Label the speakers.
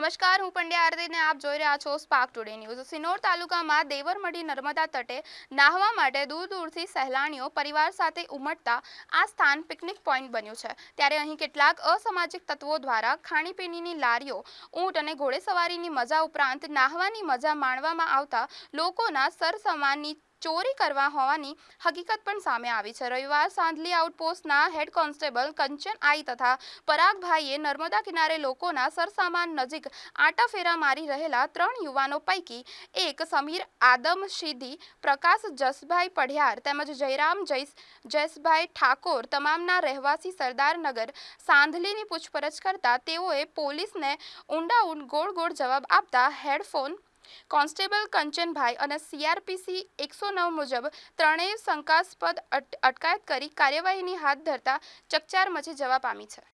Speaker 1: નમસ્કાર હું પંડ્યા આરતીને આપ જોઈ રહ્યા છો સ્પાર્ક ટુડે ન્યૂઝ સિનોર તાલુકામાં દેવરમઢી નર્મદા તટે નાહવા માટે દૂર દૂરથી સહેલાણીઓ પરિવાર સાથે ઉમટતા આ સ્થાન પિકનિક પોઈન્ટ બન્યું છે ત્યારે અહીં કેટલાક અસામાજિક તત્વો દ્વારા ખાણીપીણીની લારીઓ ઊંટ અને ઘોડેસવારીની મજા ઉપરાંત નાહવાની મજા માણવામાં આવતા લોકોના સરસમાનની ચોરી કરવા હોવાની હકીકત પણ સામે આવી છે રવિવાર સાંધલી આઉટપોસ્ટના હેડ કોન્સ્ટેબલ કંચન આઈ તથા પરાગભાઈએ નર્મદા કિનારે લોકોના સરસામાન નજીક આટાફેરા મારી રહેલા ત્રણ યુવાનો પૈકી એક સમીર આદમ શીધી પ્રકાશ જસભાઈ પઢિયાર તેમજ જયરામ જૈસ જયસભાઈ ઠાકોર તમામના રહેવાસી સરદારનગર સાંધલીની પૂછપરછ કરતા તેઓએ પોલીસને ઊંડા ઊંડ ગોળ ગોળ જવાબ આપતા હેડફોન કોન્સ્ટેબલ કંચનભાઈ અને સીઆરપીસી એકસો નવ મુજબ ત્રણેય શંકાસ્પદ અટકાયત કરી કાર્યવાહીની હાથ ધરતા ચકચાર મચી જવા પામી છે